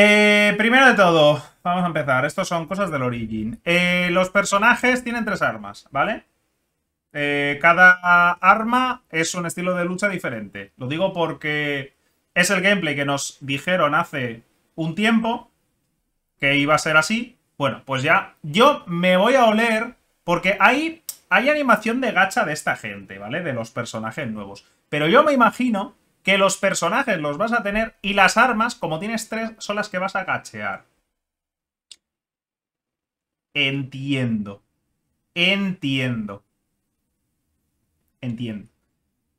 Eh, primero de todo, vamos a empezar. Estos son cosas del Origin. Eh, los personajes tienen tres armas, ¿vale? Eh, cada arma es un estilo de lucha diferente. Lo digo porque es el gameplay que nos dijeron hace un tiempo que iba a ser así. Bueno, pues ya yo me voy a oler porque hay, hay animación de gacha de esta gente, ¿vale? De los personajes nuevos. Pero yo me imagino que los personajes los vas a tener y las armas, como tienes tres, son las que vas a cachear. Entiendo. Entiendo. Entiendo.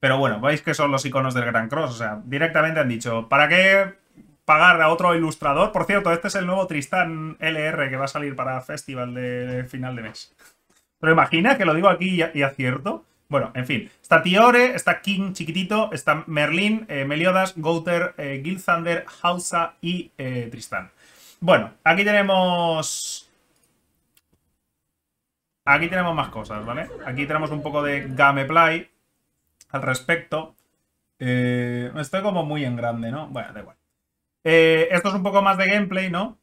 Pero bueno, veis que son los iconos del Gran Cross. O sea, directamente han dicho, ¿para qué pagar a otro ilustrador? Por cierto, este es el nuevo Tristán LR que va a salir para Festival de final de mes. Pero imagina que lo digo aquí y acierto. Bueno, en fin. Está Tiore, está King chiquitito, está Merlin, eh, Meliodas, Gouter, eh, Hausa y eh, Tristán. Bueno, aquí tenemos... Aquí tenemos más cosas, ¿vale? Aquí tenemos un poco de gameplay al respecto. Eh, estoy como muy en grande, ¿no? Bueno, da igual. esto es un poco más de gameplay, ¿no?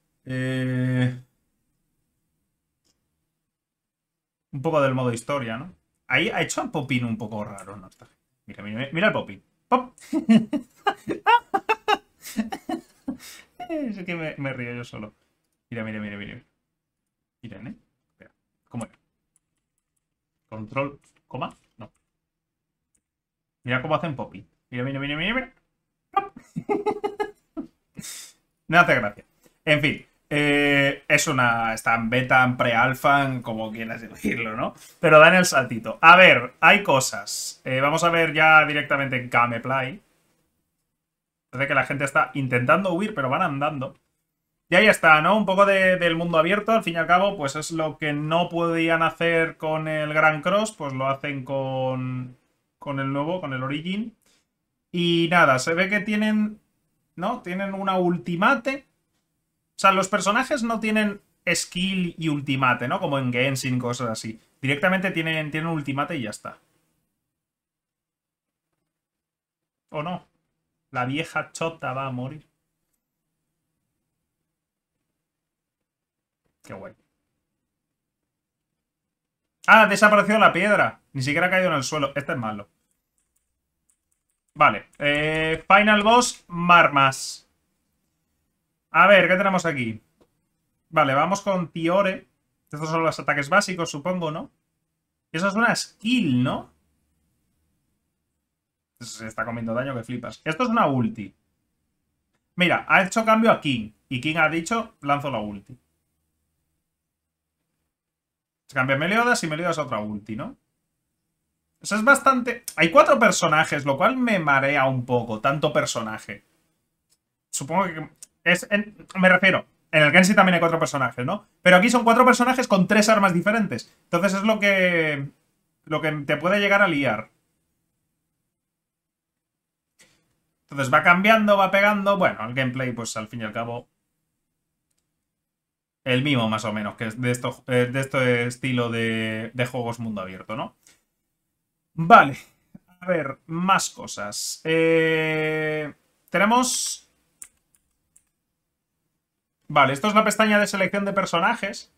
Un poco del modo historia, ¿no? Ahí ha hecho un Popin un poco raro, ¿no? Mira, mira, mira el Popin. ¡Pop! es que me, río yo solo. Mira, mira, mira, mira. Miren, ¿eh? Espera. ¿Cómo era? Control, coma. No. Mira cómo hacen Popin. Mira, mira, mira, mira, mira. no hace gracia. En fin, eh, es una. Está en beta, en pre alpha como quieras decirlo, ¿no? Pero dan el saltito. A ver, hay cosas. Eh, vamos a ver ya directamente en Gameplay. Parece que la gente está intentando huir, pero van andando. Y ahí está, ¿no? Un poco del mundo abierto, al fin y al cabo, pues es lo que no podían hacer con el Gran Cross, pues lo hacen con, con el nuevo, con el Origin. Y nada, se ve que tienen, ¿no? Tienen una ultimate o sea, los personajes no tienen skill y ultimate, ¿no? Como en Genshin, cosas así. Directamente tienen, ultimate y ya está. ¿O no? La vieja chota va a morir. Qué guay. Ah, desapareció la piedra. Ni siquiera ha caído en el suelo. Este es malo. Vale. Eh, final boss, Marmas. A ver, ¿qué tenemos aquí? Vale, vamos con Tiore. Estos son los ataques básicos, supongo, ¿no? Eso es una skill, ¿no? Se está comiendo daño que flipas. Esto es una ulti. Mira, ha hecho cambio a King. Y King ha dicho, lanzo la ulti. Se cambia Meliodas y Meliodas a otra ulti, ¿no? Eso es bastante... Hay cuatro personajes, lo cual me marea un poco, tanto personaje. Supongo que me refiero, en el si también hay cuatro personajes, ¿no? Pero aquí son cuatro personajes con tres armas diferentes. Entonces es lo que, lo que te puede llegar a liar. Entonces va cambiando, va pegando. Bueno, el gameplay, pues al fin y al cabo, el mismo más o menos, que es de, esto, eh, de este estilo de, juegos mundo abierto, ¿no? Vale. A ver, más cosas. Eh, tenemos Vale, esto es la pestaña de selección de personajes.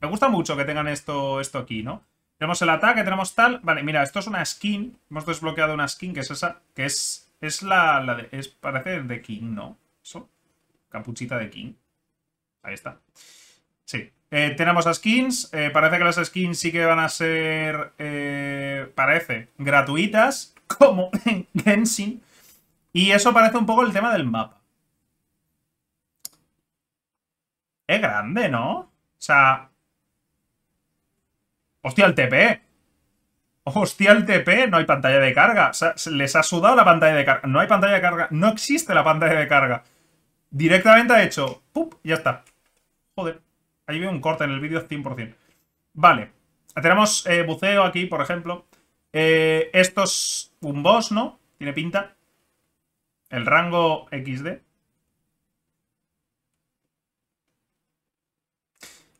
Me gusta mucho que tengan esto, esto aquí, ¿no? Tenemos el ataque, tenemos tal... Vale, mira, esto es una skin. Hemos desbloqueado una skin que es esa... Que es... Es la... de, es, parece de King, ¿no? Capuchita de King. Ahí está. Sí. Eh, tenemos skins. Eh, parece que las skins sí que van a ser... Eh, parece. Gratuitas. Como en Genshin. Y eso parece un poco el tema del mapa. Es grande, ¿no? O sea... ¡Hostia, el TP! ¡Hostia, el TP! No hay pantalla de carga. O sea, les ha sudado la pantalla de carga. No hay pantalla de carga. No existe la pantalla de carga. Directamente ha hecho... ¡Pup! Ya está. Joder. Ahí veo un corte en el vídeo 100%. Vale. Tenemos eh, buceo aquí, por ejemplo. Estos. Eh, esto es un boss, ¿no? Tiene pinta. El rango XD.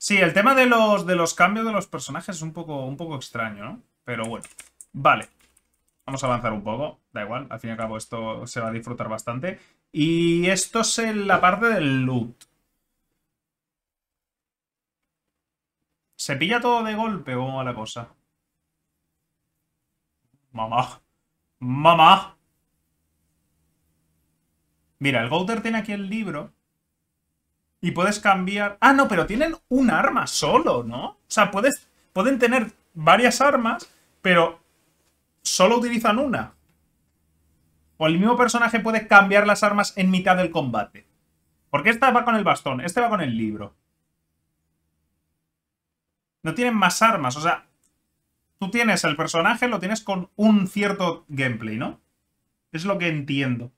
Sí, el tema de los, de los cambios de los personajes es un poco, un poco extraño, ¿no? Pero bueno, vale. Vamos a avanzar un poco, da igual, al fin y al cabo esto se va a disfrutar bastante. Y esto es la parte del loot. ¿Se pilla todo de golpe o a la cosa? Mamá. Mamá. Mira, el Gouter tiene aquí el libro y puedes cambiar... Ah, no, pero tienen un arma solo, ¿no? O sea, puedes, pueden tener varias armas, pero solo utilizan una. O el mismo personaje puede cambiar las armas en mitad del combate. Porque esta va con el bastón, este va con el libro. No tienen más armas, o sea... Tú tienes el personaje, lo tienes con un cierto gameplay, ¿no? Es lo que entiendo. O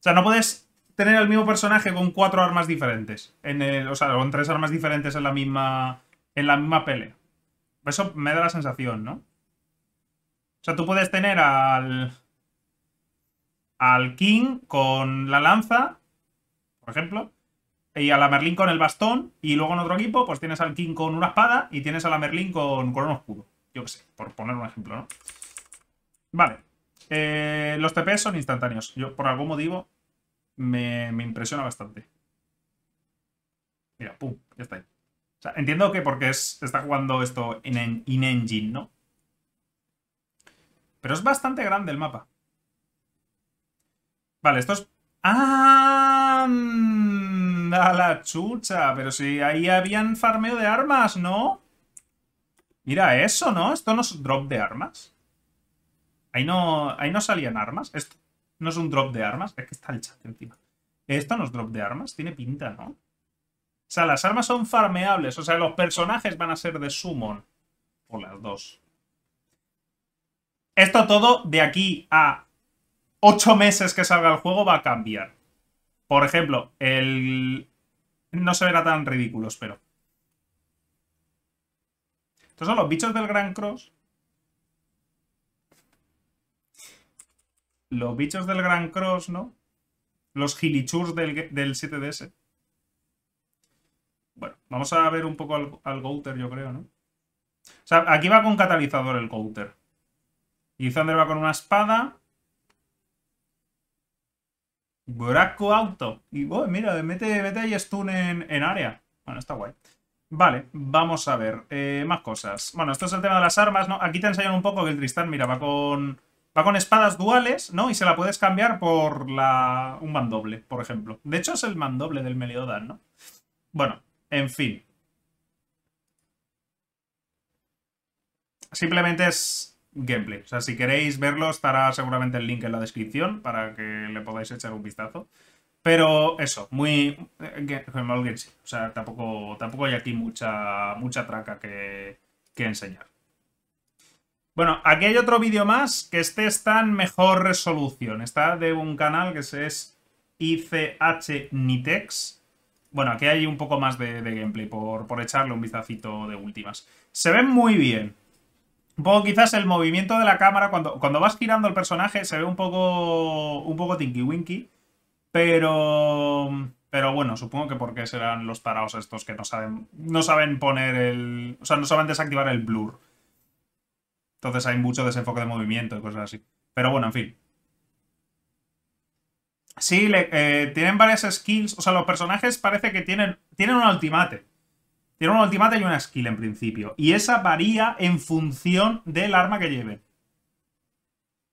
sea, no puedes tener al mismo personaje con cuatro armas diferentes. En o sea, con tres armas diferentes en la misma. En la misma pelea. Eso me da la sensación, ¿no? O sea, tú puedes tener al. Al King con la lanza. Por ejemplo. Y a la Merlin con el bastón. Y luego en otro equipo, pues tienes al King con una espada. Y tienes a la Merlin con, con un Yo qué sé, por poner un ejemplo, ¿no? Vale. Eh, los TPs son instantáneos. Yo por algún motivo me, impresiona bastante. Mira, pum, ya está ahí. entiendo que porque es, está jugando esto in-engine, in engine no Pero es bastante grande el mapa. Vale, esto es... ¡Ah! A la chucha, pero si ahí habían farmeo de armas, ¿no? Mira eso, ¿no? Esto no es drop de armas. Ahí no, ahí no salían armas. Esto, no es un drop de armas. Es que está el chat encima. Esto no es drop de armas. Tiene pinta, ¿no? O sea, las armas son farmeables. O sea, los personajes van a ser de summon. O las dos. Esto todo de aquí a ocho meses que salga el juego va a cambiar. Por ejemplo, el... No se verá tan ridículo, espero. Estos son los bichos del Gran Cross los bichos del Gran Cross, ¿no? Los gilichurs del, 7DS. Bueno, vamos a ver un poco al, al yo creo, ¿no? O sea, aquí va con catalizador el Gouter. Y Thunder va con una espada. Buraco auto. Y voy, oh, mira, mete, ahí stun en, en, área. Bueno, está guay. Vale, vamos a ver. Eh, más cosas. Bueno, esto es el tema de las armas, ¿no? Aquí te enseñan un poco que el Tristán, mira, va con Va con espadas duales, ¿no? Y se la puedes cambiar por la... un mandoble, por ejemplo. De hecho, es el mandoble del Meliodas, ¿no? Bueno, en fin. Simplemente es gameplay. O sea, si queréis verlo, estará seguramente el link en la descripción para que le podáis echar un vistazo. Pero eso, muy... Eh, o sea, tampoco, tampoco hay aquí mucha, mucha traca que enseñar. Bueno, aquí hay otro vídeo más, que este está en mejor resolución. Está de un canal que es ICH e Bueno, aquí hay un poco más de, gameplay por, por, echarle un vistacito de últimas. Se ven muy bien. Un poco quizás el movimiento de la cámara, cuando, cuando vas girando el personaje se ve un poco, un poco tinky-winky. Pero... Pero bueno, supongo que porque serán los taraos estos que no saben, no saben poner el... O sea, no saben desactivar el blur. Entonces hay mucho desenfoque de movimiento y cosas así. Pero bueno, en fin. Sí, eh, tienen varias skills. O sea, los personajes parece que tienen, tienen un ultimate. Tienen un ultimate y una skill en principio. Y esa varía en función del arma que lleven.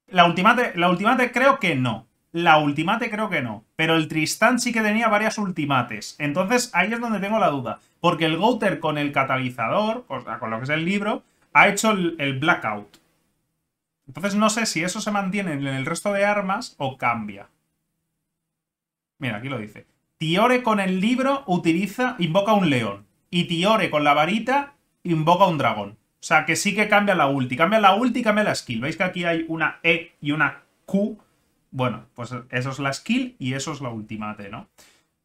La ultimate, la ultimate creo que no. La ultimate creo que no. Pero el Tristán sí que tenía varias ultimates. Entonces ahí es donde tengo la duda. Porque el Gouter con el catalizador, o sea, con lo que es el libro, ha hecho el, blackout. Entonces no sé si eso se mantiene en el resto de armas o cambia. Mira, aquí lo dice. Tiore con el libro utiliza, invoca un león. Y Tiore con la varita invoca un dragón. O sea, que sí que cambia la ulti. Cambia la ulti y cambia la skill. ¿Veis que aquí hay una E y una Q? Bueno, pues eso es la skill y eso es la ultimate, ¿no?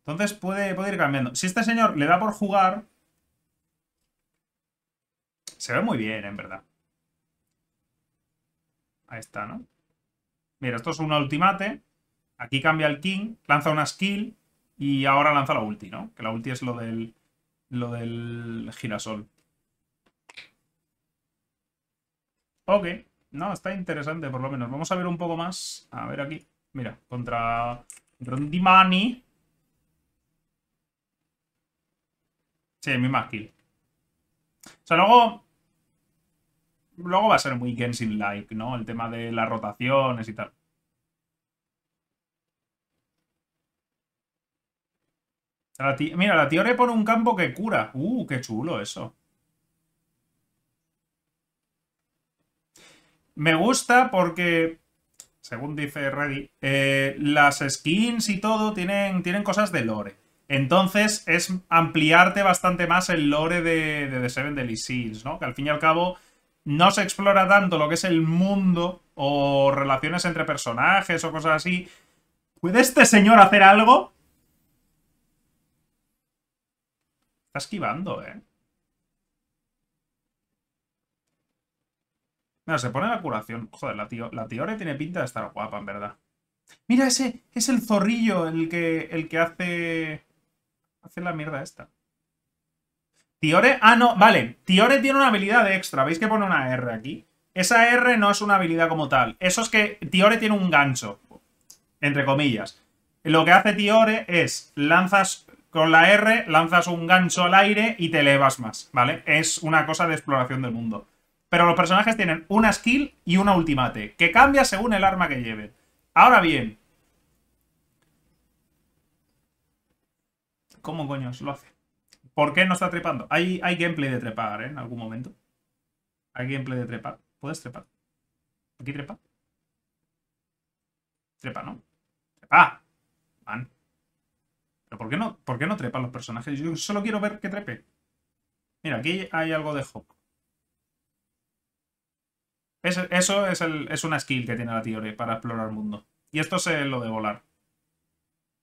Entonces puede, puede ir cambiando. Si este señor le da por jugar, se ve muy bien, en verdad. Ahí está, ¿no? Mira, esto es un ultimate. Aquí cambia el king, lanza una skill y ahora lanza la ulti, ¿no? Que la ulti es lo del, lo del girasol. Ok. No, está interesante por lo menos. Vamos a ver un poco más. A ver aquí. Mira, contra Rondimani. Sí, misma skill. O sea, luego luego va a ser muy Genshin-like, ¿no? El tema de las rotaciones y tal. Mira, la Tiore pone un campo que cura. ¡Uh, qué chulo eso! Me gusta porque, según dice Reddy, eh, las skins y todo tienen, tienen cosas de lore. Entonces es ampliarte bastante más el lore de, de The Seven Deadly Seals, ¿no? Que al fin y al cabo no se explora tanto lo que es el mundo o relaciones entre personajes o cosas así. ¿Puede este señor hacer algo? Está esquivando, ¿eh? Mira, se pone la curación. Joder, la, tío, la tiene pinta de estar guapa, en verdad. Mira, ese es el zorrillo el que, el que hace... Hace la mierda esta. Tiore... Ah, no, vale. Tiore tiene una habilidad extra. ¿Veis que pone una R aquí? Esa R no es una habilidad como tal. Eso es que Tiore tiene un gancho. Entre comillas. Lo que hace Tiore es lanzas con la R, lanzas un gancho al aire y te elevas más, ¿vale? Es una cosa de exploración del mundo. Pero los personajes tienen una skill y una ultimate, que cambia según el arma que lleven. Ahora bien... ¿Cómo coño se lo hace? ¿Por qué no está trepando? Hay, hay gameplay de trepar, ¿eh? En algún momento. Hay gameplay de trepar. ¿Puedes trepar? ¿Aquí trepa? Trepa, ¿no? ¡Trepa! Van. ¿Pero por qué no, por qué no trepan los personajes? Yo solo quiero ver que trepe. Mira, aquí hay algo de hop. eso es, es, una skill que tiene la teoría para explorar el mundo. Y esto es lo de volar.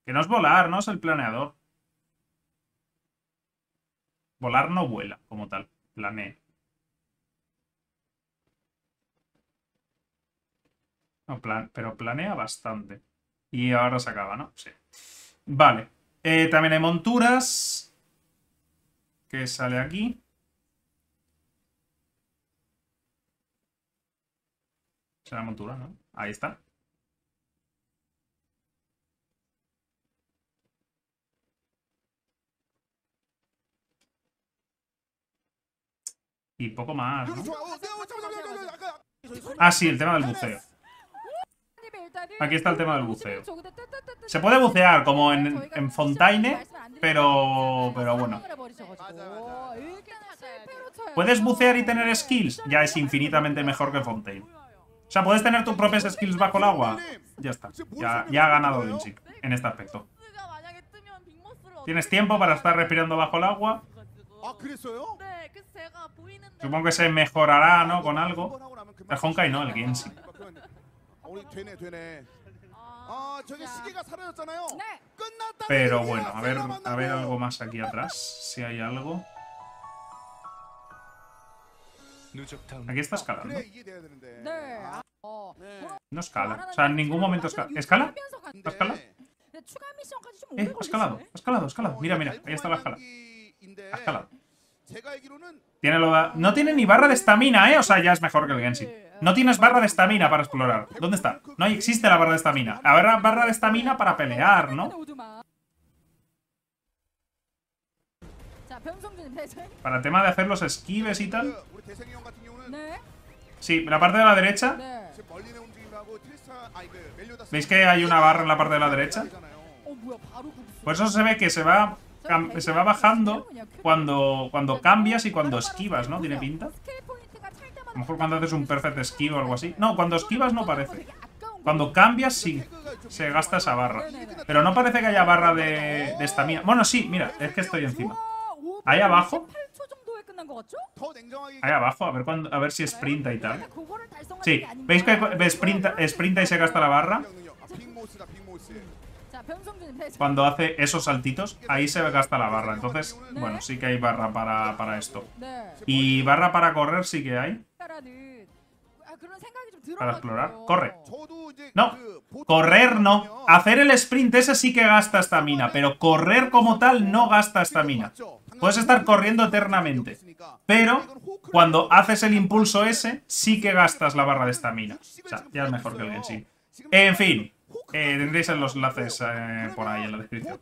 Que no es volar, no es el planeador. Volar no vuela como tal, planea. No, plan, pero planea bastante. Y ahora se acaba, ¿no? Sí. Vale. Eh, también hay monturas. Que sale aquí. Será montura, ¿no? Ahí está. Y poco más, ¿no? Ah, sí, el tema del buceo. Aquí está el tema del buceo. Se puede bucear como en, Fontaine, pero, pero bueno. ¿Puedes bucear y tener skills? Ya es infinitamente mejor que Fontaine. O sea, puedes tener tus propias skills bajo el agua. Ya está. Ya, ha ganado Vinci en este aspecto. Tienes tiempo para estar respirando bajo el agua. Supongo que se mejorará, ¿no? Con algo. El Honkai no, el Genshin. Pero bueno, a ver, a ver algo más aquí atrás, si hay algo. Aquí está escalando. No escala. O sea, en ningún momento escala. ¿Escala? escalado? Eh, ha escalado, ha escalado, ha escalado. Mira, mira, ahí está la escala. Ha escalado. Tiene lo... No tiene ni barra de estamina, ¿eh? O sea, ya es mejor que el Genshin. No tienes barra de estamina para explorar. ¿Dónde está? No existe la barra de estamina. Habrá barra de estamina para pelear, ¿no? Para el tema de hacer los esquives y tal. Eh, ¿Eh? Sí, la parte de la derecha. ¿Eh? ¿Veis que hay una barra en la parte de la derecha? Por eso se ve que se va se va bajando cuando, cuando cambias y cuando esquivas, ¿no? ¿Tiene pinta? A lo mejor cuando haces un perfect esquivo o algo así. No, cuando esquivas no parece. Cuando cambias, sí, se gasta esa barra. Pero no parece que haya barra de, esta mía Bueno, sí, mira, es que estoy encima. Ahí abajo Ahí abajo, a ver, a ver si sprinta y tal. Sí, ¿veis que sprinta, sprinta y se gasta la barra? Cuando hace esos saltitos, ahí se gasta la barra. Entonces, bueno, sí que hay barra para, esto. Y barra para correr sí que hay. Para explorar. Corre. No. Correr no. Hacer el sprint ese sí que gasta esta mina. Pero correr como tal no gasta esta mina. Puedes estar corriendo eternamente. Pero cuando haces el impulso ese, sí que gastas la barra de esta mina. O sea, ya es mejor que el Genshin. En fin. Eh, tendréis los enlaces eh, por ahí en la descripción.